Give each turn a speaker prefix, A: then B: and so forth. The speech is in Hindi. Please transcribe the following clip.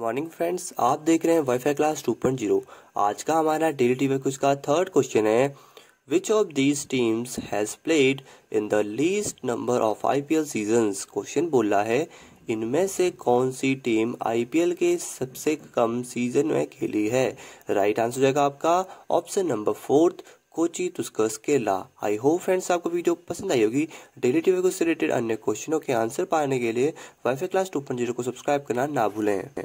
A: मॉर्निंग फ्रेंड्स आप देख रहे हैं वाईफाई क्लास 2.0 आज का हमारा डेली टीवी क्विज का थर्ड क्वेश्चन है which of these teams has played in the least number of IPL seasons question बोला है इनमें से कौन सी टीम आईपीएल के सबसे कम सीजन में खेली है राइट आंसर जाएगा आपका option number fourth Kochi Tuskers ला आई होप फ्रेंड्स आपको वीडियो पसंद आई होगी डेली टीवी को से रिलेटेड अन्य क्वेश्चनों के आंसर पाने के लिए वाईफाई क्लास 2.0 को सब्सक्राइब करना ना भूलें